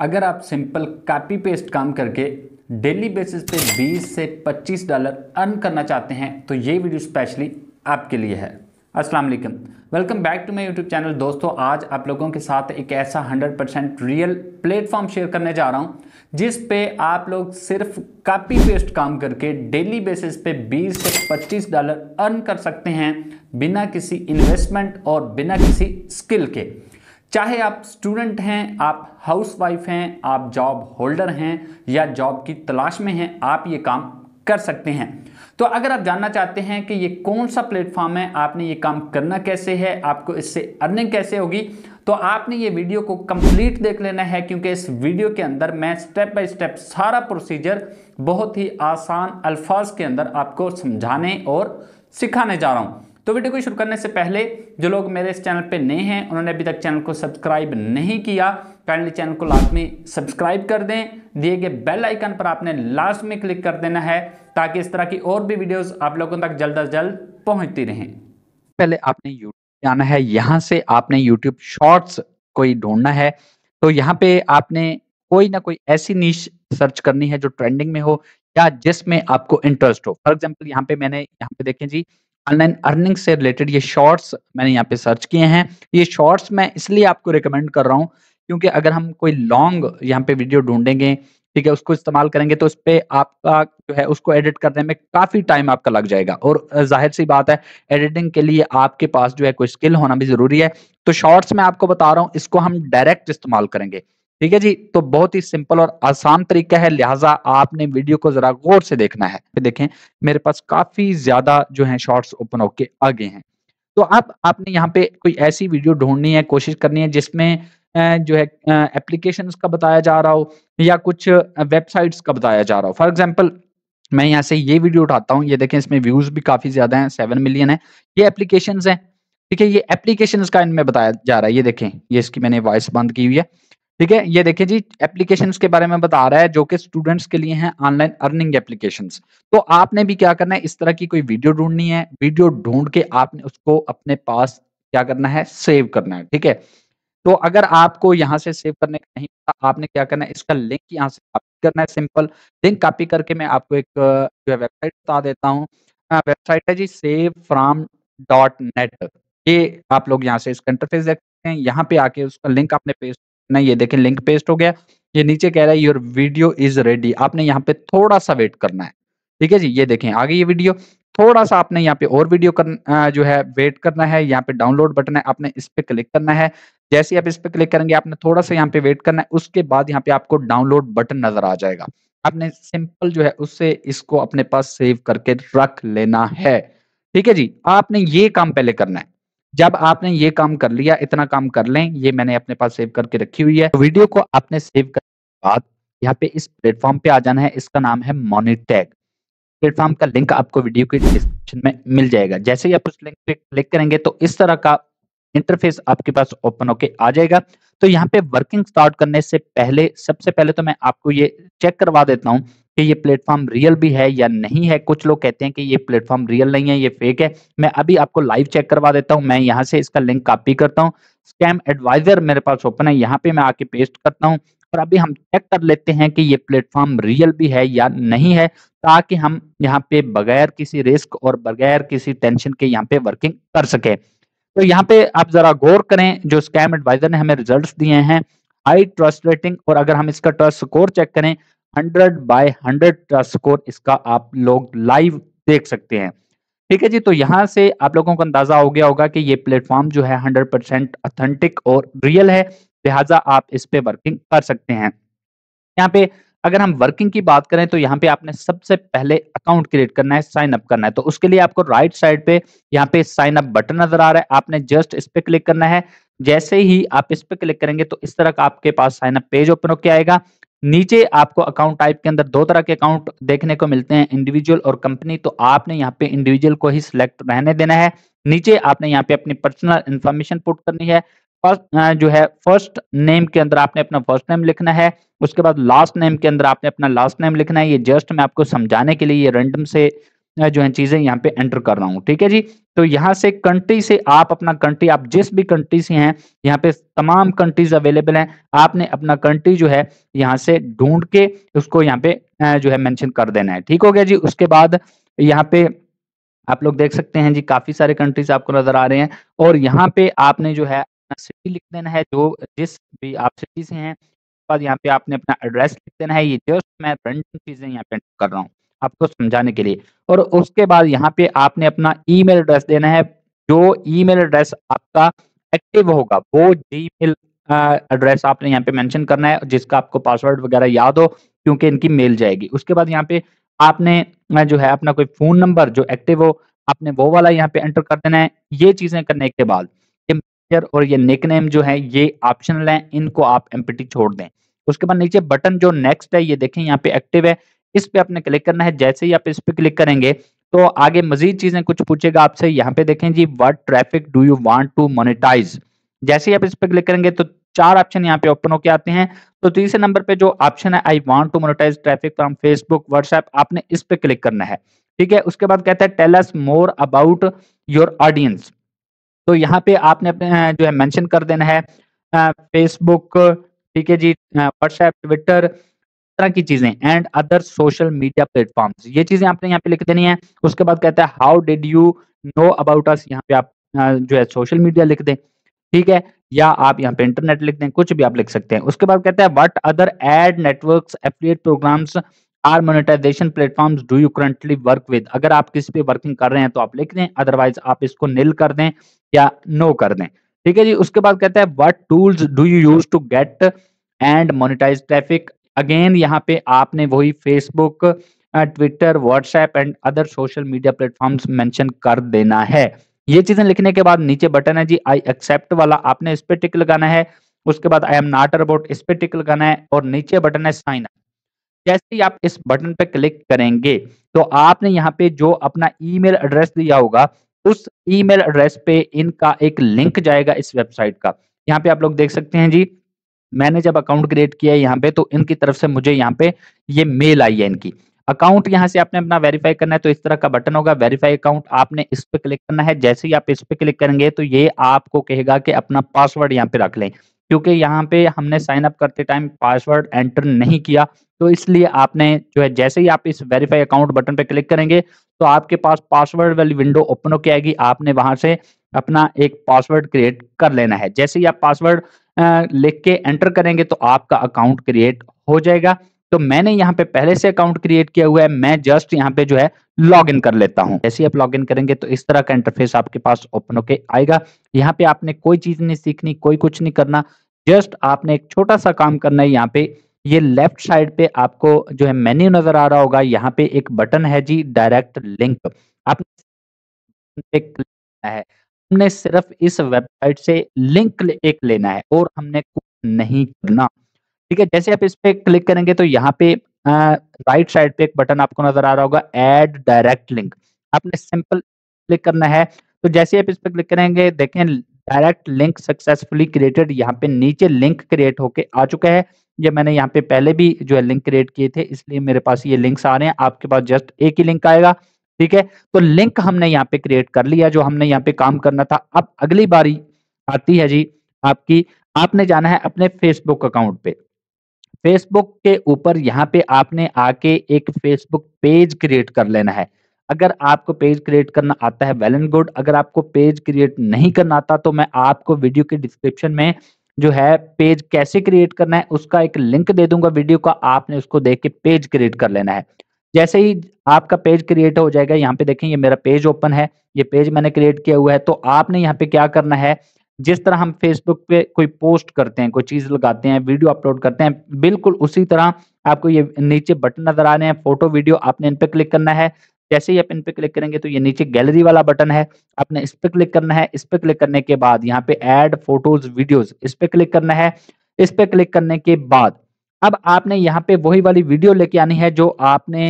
अगर आप simple copy paste काम करके डेली बेसिस पे 20 से 25 डॉलर अर्न करना चाहते हैं तो ये वीडियो स्पेशली आपके लिए है अस्सलाम वालेकुम welcome back to my YouTube channel दोस्तों आज आप लोगों के साथ एक ऐसा 100 परसेंट रियल प्लेटफॉर्म शेयर करने जा रहा हूँ जिस पे आप लोग सिर्फ कापी पेस्ट काम करके डेली बेसिस पे 20 से 25 डॉलर अर्न कर सकते हैं बिना किसी इन्वेस्टमेंट और बिना किसी स्किल के चाहे आप स्टूडेंट हैं आप हाउसवाइफ हैं आप जॉब होल्डर हैं या जॉब की तलाश में हैं आप ये काम कर सकते हैं तो अगर आप जानना चाहते हैं कि ये कौन सा प्लेटफॉर्म है आपने ये काम करना कैसे है आपको इससे अर्निंग कैसे होगी तो आपने ये वीडियो को कंप्लीट देख लेना है क्योंकि इस वीडियो के अंदर मैं स्टेप बाय स्टेप सारा प्रोसीजर बहुत ही आसान अल्फाज के अंदर आपको समझाने और सिखाने जा रहा हूँ तो वीडियो को शुरू करने से पहले जो लोग मेरे इस चैनल पे नए हैं उन्होंने अभी तक चैनल को सब्सक्राइब नहीं किया काइंडली चैनल को लास्ट में सब्सक्राइब कर दें दिए गए बेल आइकन पर आपने लास्ट में क्लिक कर देना है ताकि इस तरह की और भी वीडियोस आप लोगों तक जल्द अज जल्द पहुंचती रहें पहले आपने यूट्यूब जाना है यहाँ से आपने यूट्यूब शॉर्ट्स कोई ढूंढना है तो यहाँ पे आपने कोई ना कोई ऐसी नीच सर्च करनी है जो ट्रेंडिंग में हो या जिसमें आपको इंटरेस्ट हो फॉर एग्जाम्पल यहाँ पे मैंने यहाँ पे देखें जी ऑनलाइन अर्निंग से रिलेटेड ये शॉर्ट्स मैंने यहाँ पे सर्च किए हैं ये शॉर्ट्स मैं इसलिए आपको रिकमेंड कर रहा हूँ क्योंकि अगर हम कोई लॉन्ग यहाँ पे वीडियो ढूंढेंगे ठीक है उसको इस्तेमाल करेंगे तो उस पर आपका जो है उसको एडिट करने में काफी टाइम आपका लग जाएगा और जाहिर सी बात है एडिटिंग के लिए आपके पास जो है कोई स्किल होना भी जरूरी है तो शॉर्ट्स में आपको बता रहा हूँ इसको हम डायरेक्ट इस्तेमाल करेंगे ठीक है जी तो बहुत ही सिंपल और आसान तरीका है लिहाजा आपने वीडियो को जरा गौर से देखना है देखें मेरे पास काफी ज्यादा जो है शॉर्ट्स ओपन होके आगे हैं तो अब आपने यहाँ पे कोई ऐसी वीडियो ढूंढनी है कोशिश करनी है जिसमें जो है एप्लीकेशन का बताया जा रहा हो या कुछ वेबसाइट्स का बताया जा रहा हो फॉर एग्जाम्पल मैं यहाँ से ये वीडियो उठाता हूँ ये देखें इसमें व्यूज भी काफी ज्यादा है सेवन मिलियन है ये एप्लीकेशन है ठीक है ये एप्लीकेशन का इनमें बताया जा रहा है ये देखें ये इसकी मैंने वॉइस बंद की हुई है ठीक है ये देखिए जी एप्लीकेशंस के बारे में बता रहा है जो कि स्टूडेंट्स के लिए हैं ऑनलाइन अर्निंग एप्लीकेशंस तो आपने भी क्या करना है इस तरह की कोई वीडियो ढूंढनी है वीडियो ढूंढ के आपने उसको अपने पास क्या करना है सेव करना है ठीक है तो अगर आपको यहाँ से सेव करने का नहीं पता आपने क्या करना है इसका लिंक यहाँ से कॉपी करना है सिंपल लिंक कॉपी करके मैं आपको एक जो है वेबसाइट बता देता हूँ वेबसाइट है जी सेव फ्राम डॉट नेट ये आप लोग यहाँ से इसका इंटरफेस देख सकते हैं यहाँ पे आके उसका लिंक आपने पेस्ट नहीं ये देखें लिंक पेस्ट हो गया ये नीचे कह रहा है योर वीडियो इज रेडी आपने यहाँ पे थोड़ा सा वेट करना है ठीक है जी ये देखें आगे ये वीडियो थोड़ा सा आपने यहाँ पे और वीडियो कर जो है वेट करना है यहाँ पे डाउनलोड बटन है आपने इस पर क्लिक करना है जैसे आप इस पर क्लिक करेंगे आपने थोड़ा सा यहाँ पे वेट करना है उसके बाद यहाँ पे आपको डाउनलोड बटन नजर आ जाएगा आपने सिंपल जो है उससे इसको अपने पास सेव करके रख लेना है ठीक है जी आपने ये काम पहले करना है जब आपने ये काम कर लिया इतना काम कर लें ये मैंने अपने पास सेव करके रखी हुई है तो वीडियो को आपने सेव कर बाद यहाँ पे इस प्लेटफॉर्म पे आ जाना है इसका नाम है मोनिटैग प्लेटफॉर्म का लिंक आपको वीडियो के डिस्क्रिप्शन में मिल जाएगा जैसे ही आप उस लिंक पे क्लिक करेंगे तो इस तरह का इंटरफेस आपके पास ओपन होके आ जाएगा तो यहाँ पे वर्किंग स्टार्ट करने से पहले सबसे पहले तो मैं आपको ये चेक करवा देता हूँ कि ये प्लेटफॉर्म रियल भी है या नहीं है कुछ लोग कहते हैं कि ये प्लेटफॉर्म रियल नहीं है ये फेक है मैं अभी आपको लाइव चेक करवा देता हूँ मैं यहाँ से इसका लिंक कॉपी करता हूँ स्कैम एडवाइजर मेरे पास ओपन है यहाँ पे मैं आके पेस्ट करता हूँ और अभी हम चेक कर लेते हैं कि ये प्लेटफॉर्म रियल भी है या नहीं है ताकि हम यहाँ पे बगैर किसी रिस्क और बगैर किसी टेंशन के यहाँ पे वर्किंग कर सके तो यहाँ पे आप जरा गौर करें जो स्कैम एडवाइजर ने हमें रिजल्ट दिए हैं हाई ट्रस्ट रेटिंग और अगर हम इसका ट्रस्ट स्कोर चेक करें hundred by hundred trust score इसका आप लोग लाइव देख सकते हैं ठीक है जी तो यहाँ से आप लोगों को अंदाजा हो गया होगा कि ये प्लेटफॉर्म जो है 100 परसेंट ऑथेंटिक और रियल है लिहाजा आप इस पे वर्किंग कर सकते हैं यहाँ पे अगर हम वर्किंग की बात करें तो यहाँ पे आपने सबसे पहले अकाउंट क्रिएट करना है साइन अप करना है तो उसके लिए आपको राइट साइड पे यहाँ पे साइन अप बटन नजर आ रहा है आपने जस्ट इस पे क्लिक करना है जैसे ही आप इस पे क्लिक करेंगे तो इस तरह का आपके पास साइन अप पेज ओपन होकर आएगा नीचे आपको अकाउंट टाइप के अंदर दो तरह के अकाउंट देखने को मिलते हैं इंडिविजुअल और कंपनी तो आपने यहाँ पे इंडिविजुअल को ही सिलेक्ट रहने देना है नीचे आपने यहाँ पे अपनी पर्सनल इन्फॉर्मेशन पुट करनी है फर्स्ट जो है फर्स्ट नेम के अंदर आपने अपना फर्स्ट नेम लिखना है उसके बाद लास्ट नेम के अंदर आपने अपना लास्ट नेम लिखना है ये जस्ट मैं आपको समझाने के लिए ये रेंडम से जो है चीजें यहाँ पे एंटर कर रहा हूँ ठीक है जी तो यहाँ से कंट्री से आप अपना कंट्री आप जिस भी कंट्री से हैं यहाँ पे तमाम कंट्रीज अवेलेबल हैं आपने अपना कंट्री जो है यहाँ से ढूंढ के उसको यहाँ पे जो है मेंशन कर देना है ठीक हो गया जी उसके बाद यहाँ पे आप लोग देख सकते हैं जी काफी सारे कंट्रीज आपको नजर आ रहे हैं और यहाँ पे आपने जो है अपना सिटी लिख देना है जो जिस भी आप सिटी से हैं बाद यहाँ पे आपने अपना एड्रेस लिख देना है ये जस्ट मैं प्रिंटिंग चीज़ें यहाँ पे कर रहा हूँ आपको समझाने के लिए और उसके बाद यहाँ पे आपने अपना ई एड्रेस देना है जो ई एड्रेस आपका एक्टिव होगा वो जी एड्रेस आपने यहाँ पे मैंशन करना है जिसका आपको पासवर्ड वगैरह याद हो क्योंकि इनकी मेल जाएगी उसके बाद यहाँ पे आपने जो है अपना कोई फोन नंबर जो एक्टिव हो आपने वो वाला यहाँ पे एंटर कर देना है ये चीजें करने के बाद टीचर और ये निक नेम जो है ये ऑप्शनल है इनको आप एम्पिटी छोड़ दें उसके बाद नीचे बटन जो नेक्स्ट है ये देखें यहाँ पे एक्टिव है इस पे आपने क्लिक करना है जैसे ही आप इस पे क्लिक करेंगे तो आगे मजीद चीजें कुछ पूछेगा आपसे यहाँ पे देखें जी what traffic do you want to monetize जैसे ही आप इस पे क्लिक करेंगे तो चार ऑप्शन यहाँ पे ओपन होकर आते हैं तो तीसरे नंबर पे जो ऑप्शन है I want to monetize traffic from Facebook WhatsApp आपने इस पे क्लिक करना है ठीक है उसके बाद कहता है tell us more about your audience तो यहाँ पे आपने अपने जो है मेंशन कर देना है फेसबुक ठीक है जी व्हाट्सएप ट्विटर तरह की चीजें and other social media platform ये चीजें आपने यहाँ पे लिख देनी है उसके बाद कहता है how did you know about us यहाँ पे आप जो है सोशल मीडिया लिख दें ठीक है या आप यहाँ पे इंटरनेट लिख दें कुछ भी आप लिख सकते हैं उसके बाद कहता है what other ad network affiliate programs or monetization platform do you currently work with अगर आप किसी पे वर्किंग कर रहे हैं तो आप लिख दें अदरवाइज आप इसको निल कर दें या नो कर दें ठीक है जी उसके बाद कहता है what tools do you use to get and monetize traffic again यहाँ पे आपने वही Facebook Twitter WhatsApp and other social media platforms mention कर देना है ये चीजें लिखने के बाद नीचे बटन है जी आई एक्सेप्ट वाला आपने इस पे टिक लगाना है उसके बाद आई एम नॉट अबाउट इस पे टिक लगाना है और नीचे बटन है साइन अप जैसे ही आप इस बटन पर क्लिक करेंगे तो आपने यहाँ पे जो अपना ईमेल एड्रेस दिया होगा उस ईमेल एड्रेस पे इनका एक लिंक जाएगा इस वेबसाइट का यहाँ पे आप लोग देख सकते हैं जी मैंने जब अकाउंट क्रिएट किया है यहाँ पे तो इनकी तरफ से मुझे यहाँ पे ये मेल आई है इनकी अकाउंट यहाँ से आपने अपना वेरीफाई करना है तो इस तरह का बटन होगा वेरीफाई अकाउंट आपने इस पे क्लिक करना है जैसे ही आप इस पे क्लिक करेंगे तो ये आपको कहेगा कि अपना पासवर्ड यहाँ पे रख लें क्योंकि यहाँ पे हमने साइन अप करते टाइम पासवर्ड एंटर नहीं किया तो इसलिए आपने जो है जैसे ही आप इस वेरीफाई अकाउंट बटन पे क्लिक करेंगे तो आपके पास पासवर्ड वाली विंडो ओपन होके आएगी आपने वहां से अपना एक पासवर्ड क्रिएट कर लेना है जैसे ही आप पासवर्ड लिख के एंटर करेंगे तो आपका अकाउंट क्रिएट हो जाएगा तो मैंने यहाँ पे पहले से अकाउंट क्रिएट किया हुआ है मैं जस्ट यहाँ पे जो है लॉग इन कर लेता हूँ जैसे आप लॉग इन करेंगे तो इस तरह का इंटरफेस आपके पास ओपन होके आएगा यहाँ पे आपने कोई चीज नहीं सीखनी कोई कुछ नहीं करना जस्ट आपने एक छोटा सा काम करना है यहाँ पे ये लेफ्ट साइड पे आपको जो है मेन्यू नजर आ रहा होगा यहाँ पे एक बटन है जी डायरेक्ट लिंक आपने है हमने सिर्फ इस वेबसाइट से लिंक एक लेना है और हमने कुछ नहीं करना ठीक है जैसे आप इस पे क्लिक करेंगे तो यहाँ पे राइट साइड पे एक बटन आपको नजर आ रहा होगा एड डायरेक्ट लिंक आपने सिंपल क्लिक करना है तो जैसे आप इस पर क्लिक करेंगे देखें डायरेक्ट लिंक सक्सेसफुली क्रिएटेड यहाँ पे नीचे लिंक क्रिएट होके आ चुका है ये मैंने यहाँ पे पहले भी जो है लिंक क्रिएट किए थे इसलिए मेरे पास ये लिंक्स आ रहे हैं आपके पास जस्ट एक ही लिंक आएगा ठीक है तो लिंक हमने यहाँ पे क्रिएट कर लिया जो हमने यहाँ पे काम करना था अब अगली बारी आती है जी आपकी आपने जाना है अपने फेसबुक अकाउंट पे फेसबुक के ऊपर यहाँ पे आपने आके एक फेसबुक पेज क्रिएट कर लेना है अगर आपको पेज क्रिएट करना आता है वेल एंड गुड अगर आपको पेज क्रिएट नहीं करना आता तो मैं आपको वीडियो के डिस्क्रिप्शन में जो है पेज कैसे क्रिएट करना है उसका एक लिंक दे दूंगा वीडियो का आपने उसको देख के पेज क्रिएट कर लेना है जैसे ही आपका पेज क्रिएट हो जाएगा यहाँ पे देखें ये मेरा पेज ओपन है ये पेज मैंने क्रिएट किया हुआ है तो आपने यहाँ पे क्या करना है जिस तरह हम फेसबुक पे कोई पोस्ट करते हैं कोई चीज लगाते हैं वीडियो अपलोड करते हैं बिल्कुल उसी तरह आपको ये नीचे बटन नजर आ रहे हैं फोटो वीडियो आपने इन पे क्लिक करना है जैसे ही आप इन पे क्लिक करेंगे तो ये नीचे गैलरी वाला बटन है आपने इस पे क्लिक करना है इस पे क्लिक करने के बाद यहाँ पे एड फोटोज वीडियोज इस पे क्लिक करना है इस पे क्लिक करने के बाद अब आपने यहाँ पे वही वाली वीडियो लेके आनी है जो आपने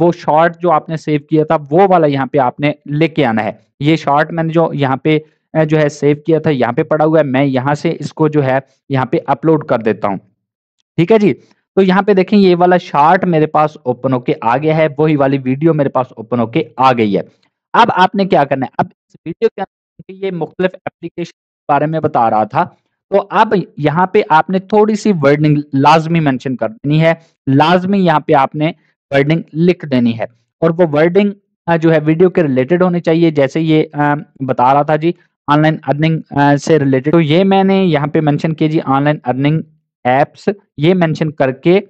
वो शॉर्ट जो आपने सेव किया था वो वाला यहाँ पे आपने लेके आना है ये शॉर्ट मैंने जो यहाँ पे जो है सेव किया था यहाँ पे पड़ा हुआ है मैं यहाँ से इसको जो है यहाँ पे अपलोड कर देता हूँ ठीक है जी तो यहाँ पे देखें ये वाला शार्ट मेरे पास ओपन होके आ गया है वही वाली वीडियो मेरे पास ओपन होके आ गई है अब आपने क्या करना है अब इस वीडियो के अंदर ये मुख्तलिफ एप्लीकेशन के बारे में बता रहा था तो अब यहाँ पे आपने थोड़ी सी वर्डिंग लाजमी मैंशन कर देनी है लाजमी यहाँ पे आपने वर्डिंग लिख देनी है और वो वर्डिंग जो है वीडियो के रिलेटेड होनी चाहिए जैसे ये बता रहा था जी ऑनलाइन अर्निंग uh, से रिलेटेड तो ये मैंने यहाँ पे मेंशन किया जी ऑनलाइन अर्निंग एप्स ये मेंशन करके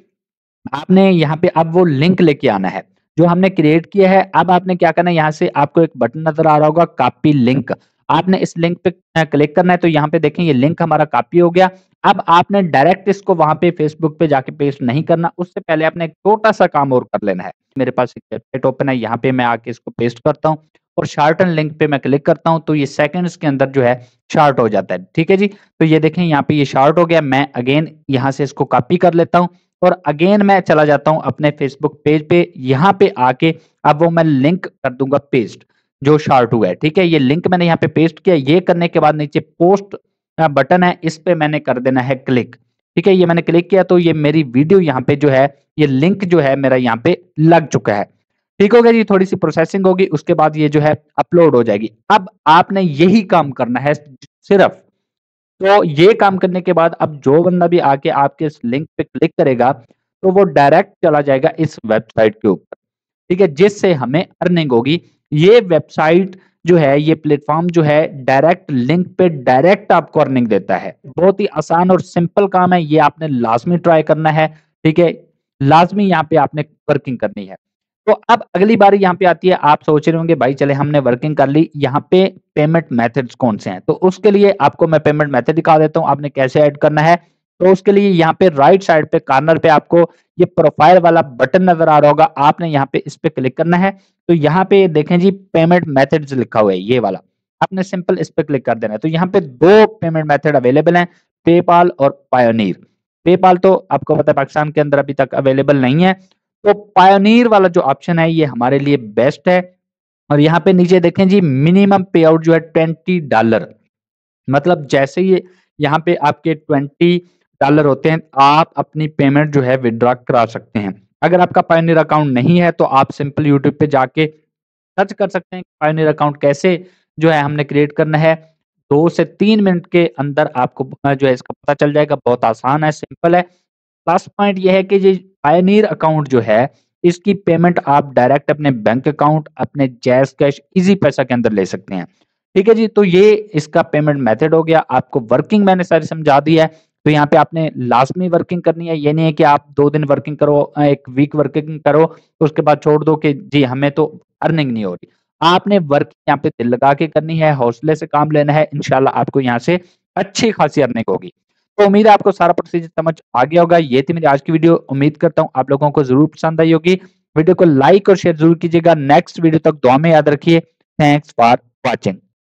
आपने यहाँ पे अब वो लिंक लेके आना है जो हमने क्रिएट किया है अब आपने क्या करना है यहाँ से आपको एक बटन नजर आ रहा होगा कॉपी लिंक आपने इस लिंक पे क्लिक uh, करना है तो यहाँ पे देखें ये लिंक हमारा कॉपी हो गया अब आपने डायरेक्ट इसको वहां पे फेसबुक पे जाके पेस्ट नहीं करना उससे पहले आपने एक छोटा सा काम और कर लेना है मेरे पास एक वेबसाइट ओपन है यहाँ पे मैं आके इसको पेस्ट करता हूँ और शार्टन लिंक पे मैं क्लिक करता हूं तो ये सेकंड्स के अंदर जो है शार्ट हो जाता है ठीक है जी तो ये देखें यहाँ पे ये शार्ट हो गया मैं अगेन यहाँ से इसको कॉपी कर लेता हूँ और अगेन मैं चला जाता हूँ अपने फेसबुक पेज पे यहाँ पे आके अब वो मैं लिंक कर दूंगा पेस्ट जो शार्ट हुआ है ठीक है ये लिंक मैंने यहाँ पे पेस्ट किया ये करने के बाद नीचे पोस्ट बटन है इस पे मैंने कर देना है क्लिक ठीक है ये मैंने क्लिक किया तो ये मेरी वीडियो यहाँ पे जो है ये लिंक जो है मेरा यहाँ पे लग चुका है ठीक हो गया जी थोड़ी सी प्रोसेसिंग होगी उसके बाद ये जो है अपलोड हो जाएगी अब आपने यही काम करना है सिर्फ तो ये काम करने के बाद अब जो बंदा भी आके आपके इस लिंक पे क्लिक करेगा तो वो डायरेक्ट चला जाएगा इस वेबसाइट के ऊपर ठीक है जिससे हमें अर्निंग होगी ये वेबसाइट जो है ये प्लेटफॉर्म जो है डायरेक्ट लिंक पे डायरेक्ट आपको अर्निंग देता है बहुत ही आसान और सिंपल काम है ये आपने लाजमी ट्राई करना है ठीक है लाजमी यहाँ पे आपने वर्किंग करनी है तो अब अगली बार यहाँ पे आती है आप सोच रहे होंगे भाई चले हमने वर्किंग कर ली यहाँ पे पेमेंट मेथड्स कौन से हैं तो उसके लिए आपको मैं पेमेंट मेथड दिखा देता हूँ आपने कैसे ऐड करना है तो उसके लिए यहाँ पे राइट साइड पे कार्नर पे आपको ये प्रोफाइल वाला बटन नजर आ रहा होगा आपने यहाँ पे इस पे क्लिक करना है तो यहाँ पे देखें जी पेमेंट मैथड लिखा हुआ है ये वाला आपने सिंपल इस पे क्लिक कर देना है तो यहाँ पे दो पेमेंट मैथड अवेलेबल है पेपाल और पायोनीर पेपाल तो आपको पता है पाकिस्तान के अंदर अभी तक अवेलेबल नहीं है तो पायोनियर वाला जो ऑप्शन है ये हमारे लिए बेस्ट है और यहाँ पे नीचे देखें जी मिनिमम पे आउट जो है ट्वेंटी डॉलर मतलब जैसे ये यहाँ पे आपके ट्वेंटी डॉलर होते हैं आप अपनी पेमेंट जो है विदड्रॉ करा सकते हैं अगर आपका पायोनियर अकाउंट नहीं है तो आप सिंपल यूट्यूब पे जाके सर्च कर सकते हैं पायोनियर अकाउंट कैसे जो है हमने क्रिएट करना है दो से तीन मिनट के अंदर आपको जो है इसका पता चल जाएगा बहुत आसान है सिंपल है प्लस पॉइंट यह है कि ये पायनियर अकाउंट जो है इसकी पेमेंट आप डायरेक्ट अपने बैंक अकाउंट अपने जैस कैश इजी पैसा के अंदर ले सकते हैं ठीक है जी तो ये इसका पेमेंट मेथड हो गया आपको वर्किंग मैंने सारी समझा दी है तो यहाँ पे आपने में वर्किंग करनी है ये नहीं है कि आप दो दिन वर्किंग करो एक वीक वर्किंग करो तो उसके बाद छोड़ दो कि जी हमें तो अर्निंग नहीं हो रही आपने वर्किंग यहाँ पे दिल लगा के करनी है हौसले से काम लेना है इनशाला आपको यहाँ से अच्छी खासी अर्निंग होगी तो उम्मीद है आपको सारा प्रोसीजर समझ आ गया होगा ये थी मेरी आज की वीडियो उम्मीद करता हूँ आप लोगों को जरूर पसंद आई होगी वीडियो को लाइक और शेयर जरूर कीजिएगा नेक्स्ट वीडियो तक दुआ में याद रखिए थैंक्स फॉर वॉचिंग